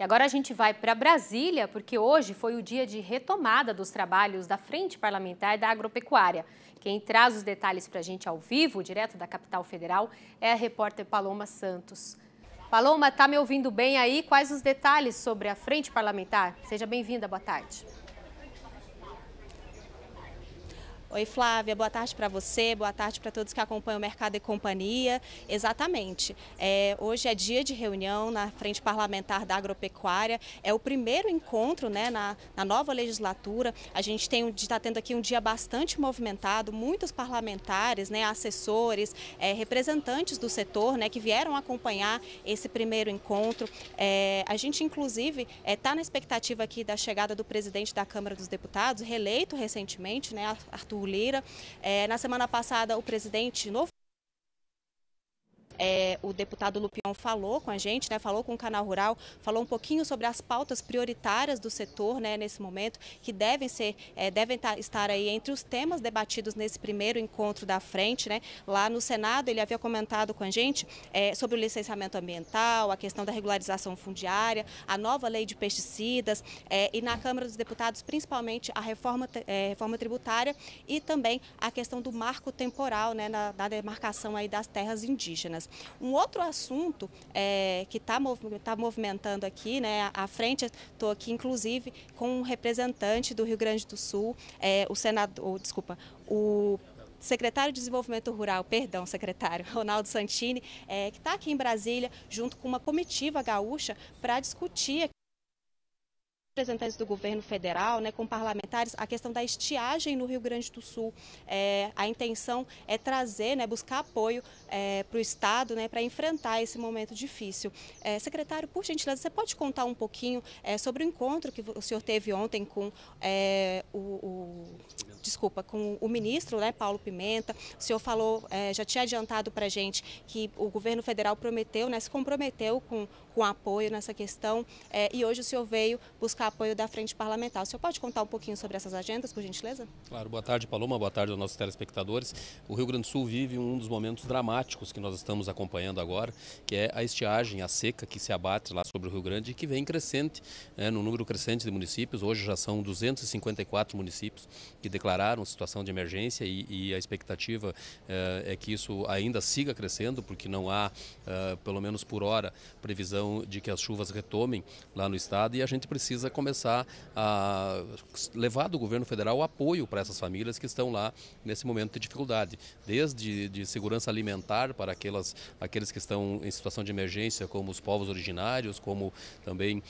E agora a gente vai para Brasília, porque hoje foi o dia de retomada dos trabalhos da Frente Parlamentar da Agropecuária. Quem traz os detalhes para a gente ao vivo, direto da capital federal, é a repórter Paloma Santos. Paloma, tá me ouvindo bem aí? Quais os detalhes sobre a Frente Parlamentar? Seja bem-vinda, boa tarde. Oi, Flávia, boa tarde para você, boa tarde para todos que acompanham o Mercado e Companhia. Exatamente. É, hoje é dia de reunião na Frente Parlamentar da Agropecuária. É o primeiro encontro né, na, na nova legislatura. A gente está tendo aqui um dia bastante movimentado, muitos parlamentares, né, assessores, é, representantes do setor né, que vieram acompanhar esse primeiro encontro. É, a gente, inclusive, está é, na expectativa aqui da chegada do presidente da Câmara dos Deputados, reeleito recentemente, né, Arthur Turlira. É, na semana passada, o presidente novo é, o deputado Lupião falou com a gente, né, falou com o Canal Rural, falou um pouquinho sobre as pautas prioritárias do setor né, nesse momento, que devem ser, é, devem tá, estar aí entre os temas debatidos nesse primeiro encontro da frente. Né? Lá no Senado, ele havia comentado com a gente é, sobre o licenciamento ambiental, a questão da regularização fundiária, a nova lei de pesticidas é, e na Câmara dos Deputados, principalmente a reforma, é, reforma tributária e também a questão do marco temporal né, na, na demarcação aí das terras indígenas. Um outro assunto é, que está tá movimentando aqui, né, à frente, estou aqui inclusive com um representante do Rio Grande do Sul, é, o senador, oh, desculpa, o secretário de Desenvolvimento Rural, perdão, secretário, Ronaldo Santini, é, que está aqui em Brasília, junto com uma comitiva gaúcha, para discutir representantes do governo federal, né, com parlamentares, a questão da estiagem no Rio Grande do Sul. É, a intenção é trazer, né, buscar apoio é, para o Estado né, para enfrentar esse momento difícil. É, secretário, por gentileza, você pode contar um pouquinho é, sobre o encontro que o senhor teve ontem com é, o, o, desculpa, com o ministro né, Paulo Pimenta. O senhor falou, é, já tinha adiantado para a gente que o governo federal prometeu, né, se comprometeu com, com apoio nessa questão e hoje o senhor veio buscar buscar apoio da frente parlamentar. O senhor pode contar um pouquinho sobre essas agendas, por gentileza? Claro, boa tarde, Paloma, boa tarde aos nossos telespectadores. O Rio Grande do Sul vive um dos momentos dramáticos que nós estamos acompanhando agora, que é a estiagem, a seca que se abate lá sobre o Rio Grande e que vem crescente, né, no número crescente de municípios. Hoje já são 254 municípios que declararam situação de emergência e, e a expectativa eh, é que isso ainda siga crescendo, porque não há, eh, pelo menos por hora, previsão de que as chuvas retomem lá no estado e a gente precisa é começar a levar do governo federal apoio para essas famílias que estão lá nesse momento de dificuldade, desde de segurança alimentar para aquelas, aqueles que estão em situação de emergência, como os povos originários, como também uh,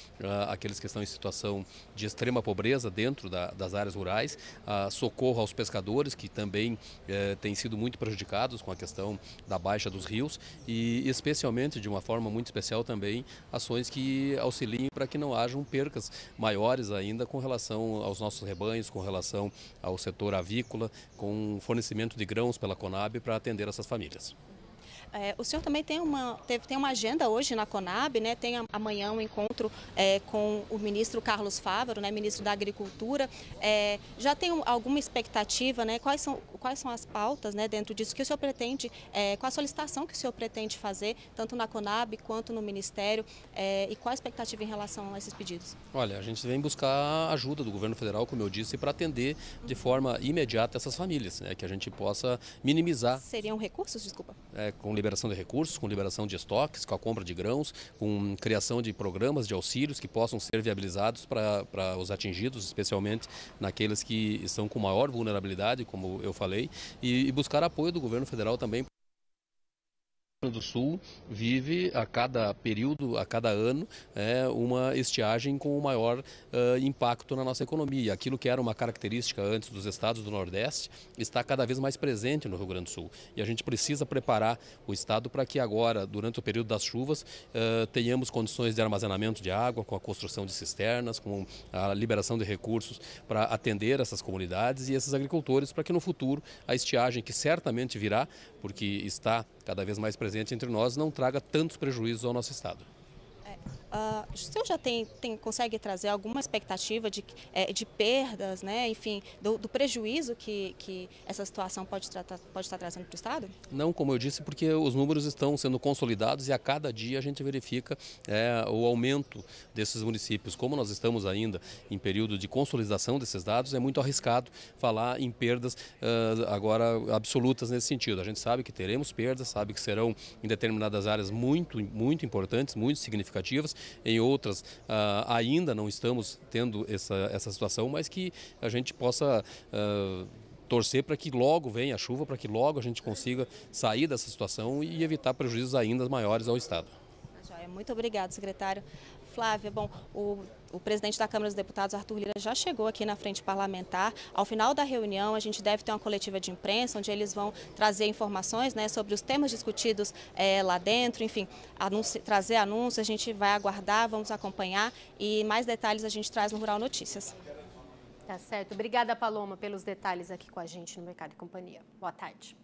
aqueles que estão em situação de extrema pobreza dentro da, das áreas rurais, uh, socorro aos pescadores que também uh, têm sido muito prejudicados com a questão da baixa dos rios e especialmente de uma forma muito especial também ações que auxiliem para que não hajam percas maiores ainda com relação aos nossos rebanhos, com relação ao setor avícola, com fornecimento de grãos pela Conab para atender essas famílias. É, o senhor também tem uma, teve, tem uma agenda hoje na Conab, né? tem amanhã um encontro é, com o ministro Carlos Fávaro, né? ministro da Agricultura. É, já tem alguma expectativa? Né? Quais, são, quais são as pautas né? dentro disso? que o senhor pretende, é, qual a solicitação que o senhor pretende fazer, tanto na Conab quanto no Ministério? É, e qual a expectativa em relação a esses pedidos? Olha, a gente vem buscar ajuda do governo federal, como eu disse, para atender de forma imediata essas famílias, né? que a gente possa minimizar. Seriam recursos, desculpa? É, com liberação de recursos, com liberação de estoques, com a compra de grãos, com criação de programas de auxílios que possam ser viabilizados para, os atingidos, especialmente naqueles que estão com maior vulnerabilidade, como eu falei, e, e buscar apoio do governo federal também do Sul vive a cada período, a cada ano, é, uma estiagem com o maior uh, impacto na nossa economia. Aquilo que era uma característica antes dos estados do Nordeste está cada vez mais presente no Rio Grande do Sul. E a gente precisa preparar o estado para que agora, durante o período das chuvas, uh, tenhamos condições de armazenamento de água, com a construção de cisternas, com a liberação de recursos para atender essas comunidades e esses agricultores, para que no futuro a estiagem, que certamente virá, porque está cada vez mais presente entre nós, não traga tantos prejuízos ao nosso Estado. Uh, o senhor já tem, tem, consegue trazer alguma expectativa de, é, de perdas, né? enfim, do, do prejuízo que, que, essa situação pode, tratar, pode estar trazendo para o Estado? Não, como eu disse, porque os números estão sendo consolidados e a cada dia a gente verifica é, o aumento desses municípios. Como nós estamos ainda em período de consolidação desses dados, é muito arriscado falar em perdas uh, agora absolutas nesse sentido. A gente sabe que teremos perdas, sabe que serão em determinadas áreas muito, muito importantes, muito significativas, em outras ah, ainda não estamos tendo essa, essa situação, mas que a gente possa. Ah, torcer para que logo venha a chuva, para que logo a gente consiga sair dessa situação e evitar prejuízos ainda maiores ao Estado. Muito obrigado, secretário. Flávia, bom, o, o, presidente da Câmara dos Deputados, Arthur Lira, já chegou aqui na frente parlamentar. Ao final da reunião, a gente deve ter uma coletiva de imprensa, onde eles vão trazer informações né, sobre os temas discutidos é, lá dentro, enfim, anúncio, trazer anúncios, a gente vai aguardar, vamos acompanhar e mais detalhes a gente traz no Rural Notícias. Tá certo. Obrigada, Paloma, pelos detalhes aqui com a gente no Mercado e Companhia. Boa tarde.